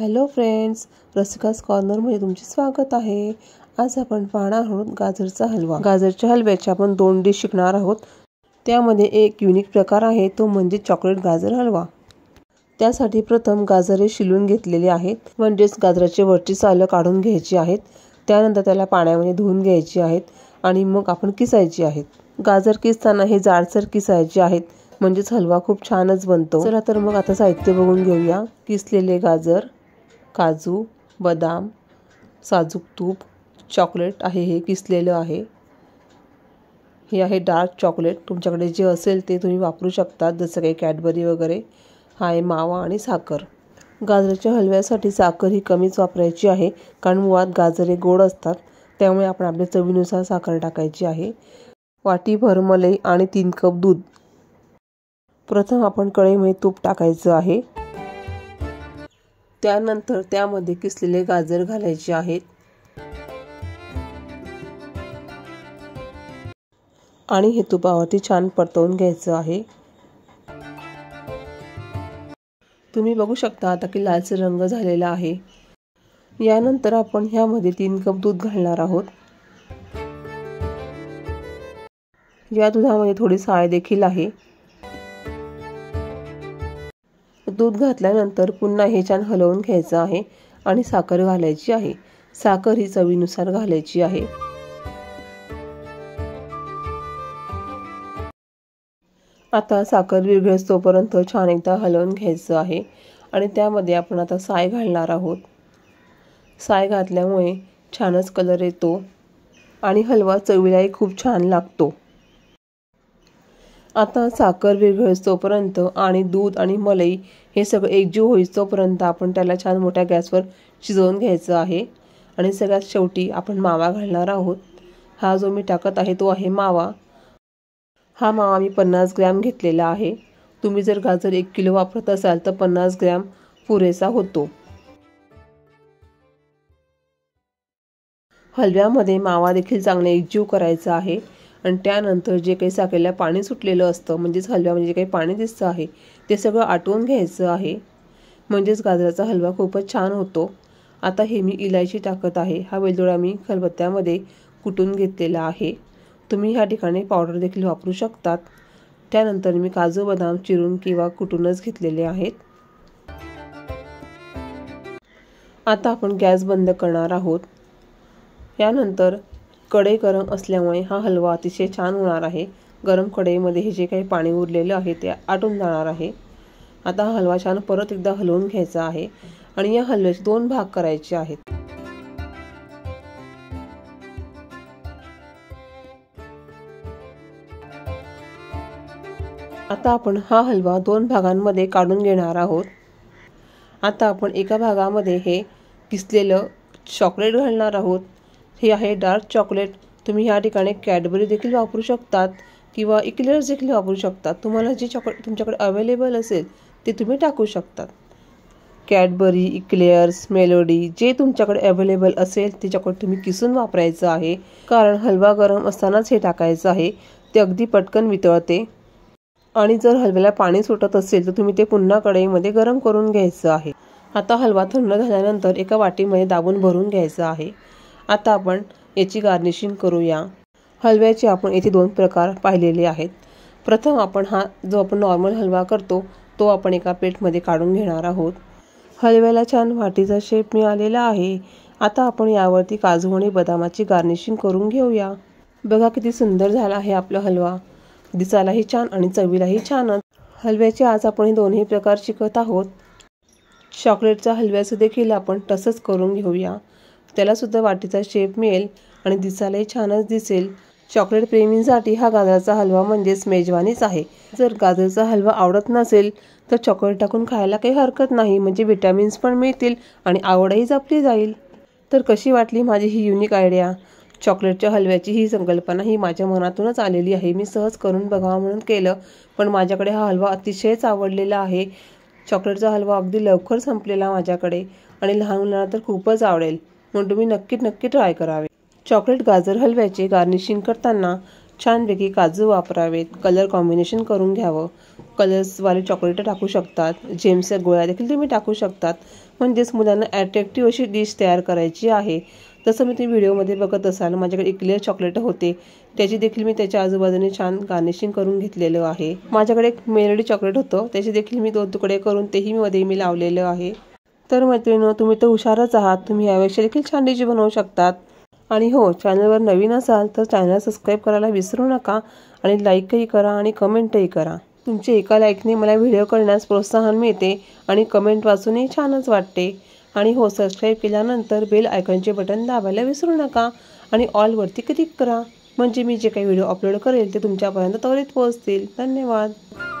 hello friends रसिकास कॉर्नरमध्ये तुमचे स्वागत आहे आज आपण पाहणार आहोत गाजरचा हलवा गाजरच्या हलव्याचे आपण दोन डिश शिकणार आहोत त्यामध्ये एक युनिक प्रकार आहे तो म्हणजे चॉकलेट गाजर हलवा त्यासाठी प्रथम गाजरे शिलून घेतलेले आहेत म्हणजेच गाजराचे वरची सालं काढून घ्यायची आहेत त्यानंतर त्याला पाण्यामध्ये धुवून घ्यायची आहेत आणि मग आपण किसायची आहेत गाजर किसताना हे जाडसर किसायचे आहेत म्हणजेच हलवा खूप छानच बनतो चला तर मग आता साहित्य बघून घेऊया किसलेले गाजर काजू बदाम साजूक तूप चॉकलेट आहे हे किसलेलं आहे हे आहे डार्क चॉकलेट तुमच्याकडे जे असेल ते तुम्ही वापरू शकता जसं काही कॅडबरी वगैरे हा आहे मावा आणि साखर गाजराच्या हलव्यासाठी साखर ही कमीच वापरायची आहे कारण मुळात गाजरे गोड असतात त्यामुळे आपण आपल्या चवीनुसार साखर टाकायची आहे वाटी मलई आणि तीन कप दूध प्रथम आपण कढईमध्ये तूप टाकायचं आहे त्यानंतर त्यामध्ये किसलेले गाजर घालायचे आहेत आणि हे तुपावरती छान परतवून घ्यायचं आहे तुम्ही बघू शकता आता की लालसर रंग झालेला आहे यानंतर आपण ह्यामध्ये तीन कप दूध घालणार आहोत या दुधामध्ये थोडी साळ देखील आहे दूध घातल्यानंतर पुन्हा हे छान हलवून घ्यायचं आहे आणि साखर घालायची आहे साखर ही चवीनुसार घालायची आहे आता साखर वेगळेच तोपर्यंत छान एकदा हलवून घ्यायचं आहे आणि त्यामध्ये आपण आता साय घालणार आहोत साय घातल्यामुळे छानच कलर येतो आणि हलवा चवीलाही खूप छान लागतो आता साखर विरघळतोपर्यंत आणि दूध आणि मलई हे सगळं एकजीव तोपर्यंत आपण त्याला छान मोठ्या गॅसवर शिजवून घ्यायचं आहे आणि सगळ्यात शेवटी आपण मावा घालणार आहोत हा जो मी टाकत आहे तो आहे मावा हा मावा मी पन्नास ग्रॅम घेतलेला आहे तुम्ही जर गाजर एक किलो वापरत असाल तर पन्नास ग्रॅम पुरेसा होतो हलव्यामध्ये मावा देखील चांगला एकजीव करायचा आहे आणि त्यानंतर जे काही साखरेला पाणी सुटलेलं असतं म्हणजेच हलव्यामध्ये जे काही पाणी दिसतं आहे ते सगळं आटवून घ्यायचं आहे म्हणजेच गाजराचा हलवा खूपच छान होतो आता हे मी इलायची टाकत आहे हा वेलदोडा मी खलबत्त्यामध्ये कुटून घेतलेला आहे तुम्ही ह्या ठिकाणी पावडर देखील वापरू शकतात त्यानंतर मी काजू बदाम चिरून किंवा कुटूनच घेतलेले आहेत आता आपण गॅस बंद करणार आहोत यानंतर कडे गरम असल्यामुळे हा हलवा अतिशय छान होणार आहे गरम कढईमध्ये हे जे काही पाणी उरलेलं आहे ते आटून जाणार आहे आता हलवा छान परत एकदा हलवून घ्यायचा आहे आणि या हलव्याचे दोन भाग करायचे आहेत आता आपण हा हलवा दोन भागांमध्ये काढून घेणार आहोत आता आपण एका भागामध्ये हे किसलेलं चॉकलेट घालणार आहोत हे आहे डार्क चॉकलेट तुम्ही या ठिकाणी कॅडबरी देखील वापरू शकतात किंवा इक्लेअर्स देखील वापरू शकतात तुम्हाला जे चॉकलेट तुमच्याकडे अवेलेबल असेल ते तुम्ही टाकू शकतात कॅडबरी इक्लेअर्स मेलोडी जे तुमच्याकडे अवेलेबल असेल ते चॉकलेट तुम्ही किसून वापरायचं आहे कारण हलवा गरम असतानाच हे टाकायचं आहे ते अगदी पटकन वितळते आणि जर हलव्याला पाणी सुटत असेल तर तुम्ही ते पुन्हा कढईमध्ये गरम करून घ्यायचं आहे आता हलवा थंड झाल्यानंतर एका वाटीमध्ये दाबून भरून घ्यायचं आहे आता आपण याची गार्निशिंग करूया हलव्याचे आपण येथे दोन प्रकार पाहिलेले आहेत प्रथम आपण हा जो आपण नॉर्मल हलवा करतो तो आपण एका प्लेटमध्ये काढून घेणार आहोत हलव्याला छान वाटीचा शेप मिळालेला आहे आता आपण यावरती काजू आणि बदामाची गार्निशिंग करून घेऊया बघा किती सुंदर झाला आहे आपला हलवा दिसायलाही छान आणि चवीलाही छान हलव्याचे आज आपण हे दोन्ही प्रकार शिकत आहोत चॉकलेटचा हलव्याचं देखील आपण तसंच करून घेऊया त्यालासुद्धा वाटीचा शेप मिळेल आणि दिसायलाही छानच दिसेल चॉकलेट प्रेमींसाठी हा गाजराचा हलवा म्हणजेच मेजवानीच आहे जर गाजराचा हलवा आवडत नसेल तर चॉकलेट टाकून खायला काही हरकत नाही म्हणजे विटॅमिन्स पण मिळतील आणि आवडही जपली जाईल तर कशी वाटली माझी ही युनिक आयडिया चॉकलेटच्या हलव्याची ही संकल्पना ही माझ्या मनातूनच आलेली आहे मी सहज करून बघावा म्हणून केलं पण माझ्याकडे हा हलवा अतिशयच आवडलेला आहे चॉकलेटचा हलवा अगदी लवकर संपलेला माझ्याकडे आणि लहान मुलांना तर खूपच आवडेल म्हणून तुम्ही नक्की नक्की ट्राय करावे चॉकलेट गाजर हलव्याचे गार्निशिंग करताना छानपैकी काजू वापरावेत कलर कॉम्बिनेशन करून घ्यावं कलर्सवाले चॉकलेट टाकू शकतात जेम्सच्या गोळ्या देखील तुम्ही टाकू शकतात म्हणजेच मुलांना ॲट्रॅक्टिव्ह अशी डिश तयार करायची आहे तसं मी तुम्ही व्हिडिओमध्ये बघत असाल माझ्याकडे क्लिअर चॉकलेट होते त्याची देखील मी त्याच्या आजूबाजूने छान गार्निशिंग करून घेतलेलं आहे माझ्याकडे एक मेलडी चॉकलेट होतं त्याचे देखील मी दोन तुकडे करून तेही मध्ये मी लावलेलं आहे तर मैत्रिणीनं तुम्ही तर हुशारच आहात तुम्ही यावेळेस देखील छान डिशी बनवू शकतात आणि हो चॅनलवर नवीन असाल तर चॅनल सबस्क्राईब करायला विसरू नका आणि लाईकही करा आणि कमेंटही करा तुमचे एका लाईकने मला व्हिडिओ करण्यास प्रोत्साहन मिळते आणि कमेंट वाचूनही छानच वाटते आणि हो सबस्क्राईब केल्यानंतर बेल आयकॉनचे बटन दाबायला विसरू नका आणि ऑलवरती क्लिक करा म्हणजे मी जे काही व्हिडिओ अपलोड करेल ते तुमच्यापर्यंत त्वरित पोहोचतील धन्यवाद